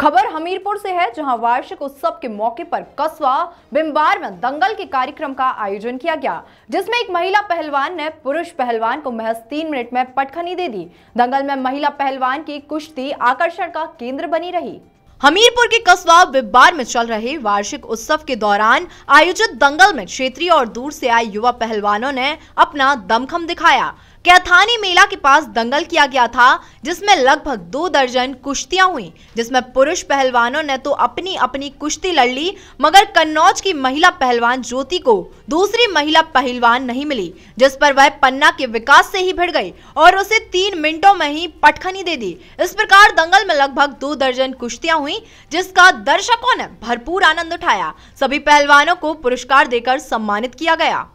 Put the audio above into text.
खबर हमीरपुर से है जहां वार्षिक उत्सव के मौके पर कस्बा बिम्बार में दंगल के कार्यक्रम का आयोजन किया गया जिसमें एक महिला पहलवान ने पुरुष पहलवान को महज तीन मिनट में पटखनी दे दी दंगल में महिला पहलवान की कुश्ती आकर्षण का केंद्र बनी रही हमीरपुर के कस्बा बिब्बार में चल रहे वार्षिक उत्सव के दौरान आयोजित दंगल में क्षेत्रीय और दूर से आए युवा पहलवानों ने अपना दमखम दिखाया कैथानी मेला के पास दंगल किया गया था जिसमें लगभग दो दर्जन कुश्तियां हुई जिसमें पुरुष पहलवानों ने तो अपनी अपनी कुश्ती लड़ ली मगर कन्नौज की महिला पहलवान ज्योति को दूसरी महिला पहलवान नहीं मिली जिस पर वह पन्ना के विकास से ही भिड़ गई और उसे तीन मिनटों में ही पटखनी दे दी इस प्रकार दंगल में लगभग दो दर्जन कुश्तियां हुई जिसका दर्शकों ने भरपूर आनंद उठाया सभी पहलवानों को पुरस्कार देकर सम्मानित किया गया